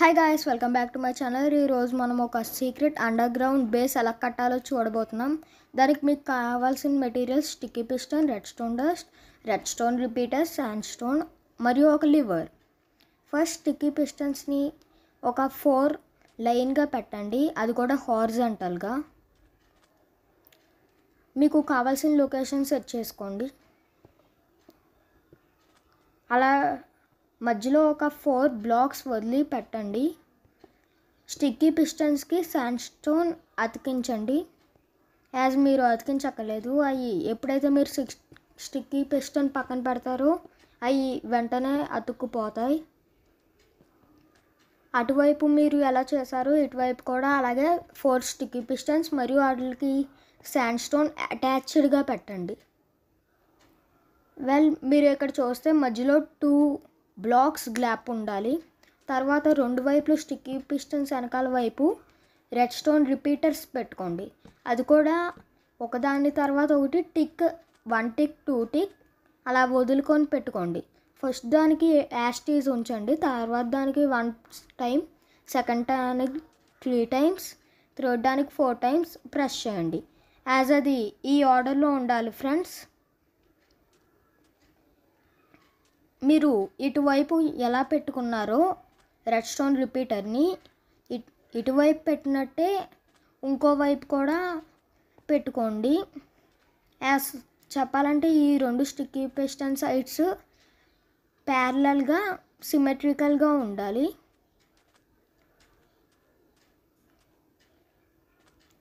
hi guys welcome back to my channel ఈరోజు మనం ఒక సీక్రెట్ అండర్ గ్రౌండ్ బేస్ ఎలా కట్టాలో చూడబోతున్నాం దానికి మీకు కావాల్సిన materials sticky piston redstone dust redstone repeater sandstone మరియు ఒక లివర్ ఫస్ట్ స్టిక్కీ పిస్టన్స్ని ఒక ఫోర్ లైన్గా పెట్టండి అది కూడా హార్జెంటల్గా మీకు కావాల్సిన లొకేషన్ సెట్ చేసుకోండి అలా మధ్యలో ఒక ఫోర్ బ్లాక్స్ వదిలి పెట్టండి స్టిక్కీ పిస్టన్స్కి శాండ్ స్టోన్ అతికించండి యాజ్ మీరు అతికించక్కలేదు అవి ఎప్పుడైతే మీరు సిక్స్ స్టిక్కీ పిస్టన్ పక్కన పెడతారో అవి వెంటనే అతుక్కుపోతాయి అటువైపు మీరు ఎలా చేశారో ఇటువైపు కూడా అలాగే ఫోర్ స్టిక్కీ పిస్టన్స్ మరియు వాటికి శాండ్ స్టోన్ అటాచ్డ్గా పెట్టండి వెల్ మీరు ఇక్కడ చూస్తే మధ్యలో టూ బ్లాక్స్ గ్లాప్ ఉండాలి తర్వాత రెండు వైపులు స్టిక్కీ పిస్టన్స్ వెనకాల వైపు రెడ్ స్టోన్ రిపీటర్స్ పెట్టుకోండి అది కూడా ఒకదాని తర్వాత ఒకటి tick one tick two tick అలా వదులుకొని పెట్టుకోండి ఫస్ట్ దానికి యాస్టీస్ ఉంచండి తర్వాత దానికి వన్ టైం సెకండ్ దానికి త్రీ టైమ్స్ థర్డ్ దానికి ఫోర్ టైమ్స్ ప్రెస్ చేయండి యాజ్ అది ఈ ఆర్డర్లో ఉండాలి ఫ్రెండ్స్ మీరు ఇటువైపు ఎలా పెట్టుకున్నారో రెడ్ స్టోన్ రిపీటర్ని ఇటువైపు పెట్టినట్టే ఇంకోవైపు కూడా పెట్టుకోండి యాస్ చెప్పాలంటే ఈ రెండు స్టిక్కీ పిస్టన్ సైడ్స్ ప్యారలల్గా సిమెట్రికల్గా ఉండాలి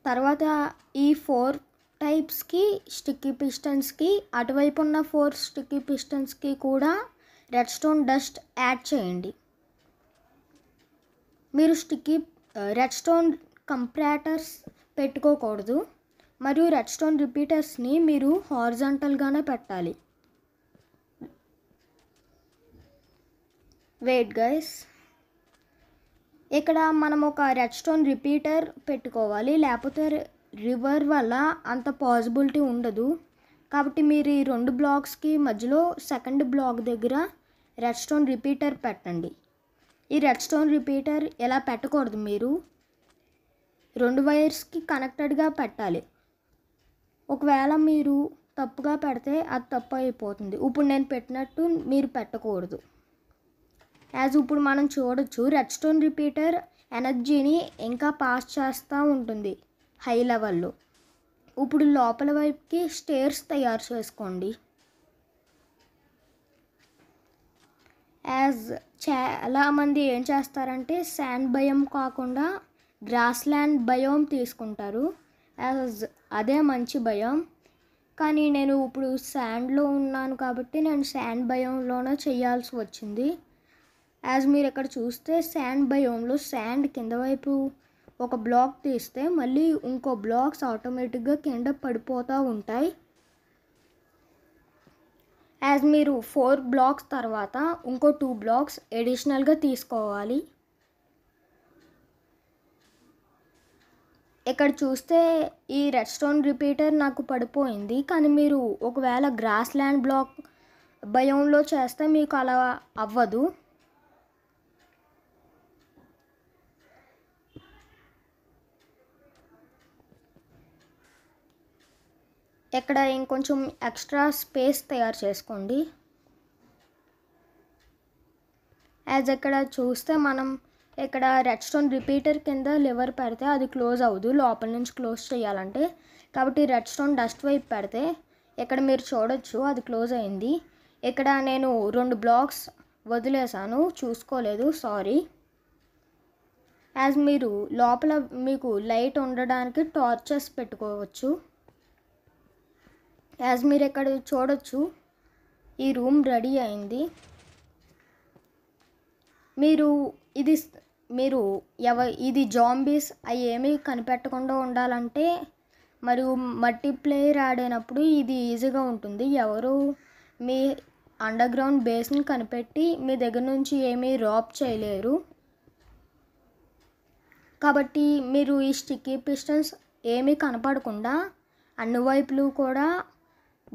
తర్వాత ఈ ఫోర్ టైప్స్కి స్టిక్కీ పిస్టన్స్కి అటువైపు ఉన్న ఫోర్ స్టిక్కీ పిస్టన్స్కి కూడా రెడ్ స్టోన్ డస్ట్ యాడ్ చేయండి మీరు స్టిక్కీ రెడ్ స్టోన్ కంప్రాటర్స్ పెట్టుకోకూడదు మరియు రెడ్ స్టోన్ రిపీటర్స్ని మీరు హార్జంటల్గానే పెట్టాలి వెయిట్ గైస్ ఇక్కడ మనం ఒక రెడ్ స్టోన్ రిపీటర్ పెట్టుకోవాలి లేకపోతే రివర్ వల్ల అంత పాసిబిలిటీ ఉండదు కాబట్టి మీరు ఈ రెండు బ్లాక్స్కి మధ్యలో సెకండ్ బ్లాక్ దగ్గర రెడ్ స్టోన్ రిపీటర్ పెట్టండి ఈ రెడ్ స్టోన్ రిపీటర్ ఎలా పెట్టకూడదు మీరు రెండు వైర్స్కి కనెక్టెడ్గా పెట్టాలి ఒకవేళ మీరు తప్పుగా పెడితే అది తప్పు అయిపోతుంది ఇప్పుడు నేను పెట్టినట్టు మీరు పెట్టకూడదు యాజ్ ఇప్పుడు మనం చూడొచ్చు రెడ్ స్టోన్ రిపీటర్ ఎనర్జీని ఇంకా పాస్ చేస్తూ ఉంటుంది హై లెవెల్లో ఇప్పుడు లోపల వైపుకి స్టేర్స్ తయారు చేసుకోండి యాజ్ చాలామంది ఏం చేస్తారంటే శాండ్ భయం కాకుండా గ్రాస్ ల్యాండ్ భయం తీసుకుంటారు యాజ్ అదే మంచి భయం కానీ నేను ఇప్పుడు శాండ్లో ఉన్నాను కాబట్టి నేను శాండ్ భయంలోనే చేయాల్సి వచ్చింది యాజ్ మీరు ఇక్కడ చూస్తే శాండ్ భయంలో శాండ్ కింద వైపు ఒక బ్లాక్ తీస్తే మళ్ళీ ఇంకో బ్లాక్స్ ఆటోమేటిక్గా కింద పడిపోతూ ఉంటాయి యాజ్ మీరు ఫోర్ బ్లాక్స్ తర్వాత ఇంకో టూ బ్లాక్స్ ఎడిషనల్గా తీసుకోవాలి ఇక్కడ చూస్తే ఈ రెడ్ స్టోన్ రిపీటర్ నాకు పడిపోయింది కానీ మీరు ఒకవేళ గ్రాస్ ల్యాండ్ బ్లాక్ భయంలో చేస్తే మీకు అలా అవ్వదు ఇక్కడ ఇంకొంచెం ఎక్స్ట్రా స్పేస్ తయారు చేసుకోండి యాజ్ ఇక్కడ చూస్తే మనం ఇక్కడ రెడ్ స్టోన్ రిపీటర్ కింద లివర్ పెడితే అది క్లోజ్ అవ్వదు లోపల నుంచి క్లోజ్ చేయాలంటే కాబట్టి రెడ్ స్టోన్ డస్ట్ వైపు పెడితే ఇక్కడ మీరు చూడొచ్చు అది క్లోజ్ అయింది ఇక్కడ నేను రెండు బ్లాక్స్ వదిలేసాను చూసుకోలేదు సారీ యాజ్ మీరు లోపల మీకు లైట్ ఉండడానికి టార్చెస్ పెట్టుకోవచ్చు యాజ్ మీరు ఎక్కడ చూడొచ్చు ఈ రూమ్ రెడీ అయింది మీరు ఇది మీరు ఎవ ఇది జాంబీస్ అవి ఏమీ కనిపెట్టకుండా ఉండాలంటే మరియు మట్టి ప్లేయర్ ఆడేనప్పుడు ఇది ఈజీగా ఉంటుంది ఎవరు మీ అండర్గ్రౌండ్ బేస్ని కనిపెట్టి మీ దగ్గర నుంచి ఏమీ రాప్ చేయలేరు కాబట్టి మీరు ఈ స్టిక్కీ పిస్టన్స్ ఏమీ కనపడకుండా అన్ని వైపులు కూడా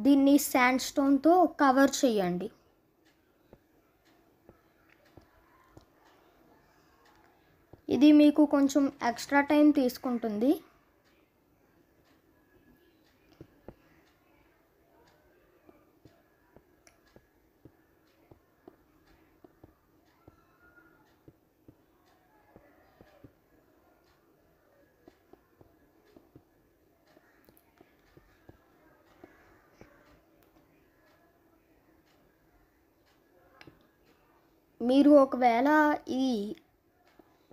దీన్ని శాండ్ స్టోన్తో కవర్ చేయండి ఇది మీకు కొంచెం ఎక్స్ట్రా టైం తీసుకుంటుంది మీరు ఒకవేళ ఈ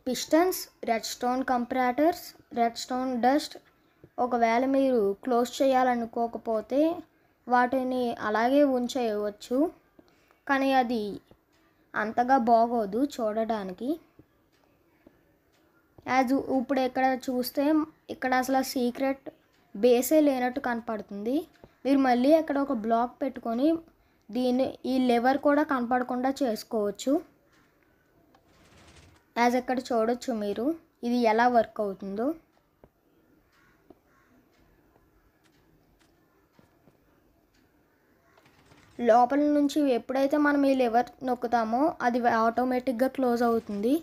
pistons redstone comparators redstone dust ఒకవేళ మీరు క్లోజ్ చేయాలనుకోకపోతే వాటిని అలాగే ఉంచేయవచ్చు కానీ అది అంతగా బాగోదు చూడడానికి యాజ్ ఇప్పుడు ఇక్కడ చూస్తే ఇక్కడ అసలు సీక్రెట్ బేసే లేనట్టు కనపడుతుంది మీరు మళ్ళీ అక్కడ ఒక బ్లాక్ పెట్టుకొని దీని ఈ లెవర్ కూడా కనపడకుండా చేసుకోవచ్చు యాజ్ ఇక్కడ చూడొచ్చు మీరు ఇది ఎలా వర్క్ అవుతుందో లోపల నుంచి ఎప్పుడైతే మనం ఈ లివర్ నొక్కుతామో అది ఆటోమేటిక్గా క్లోజ్ అవుతుంది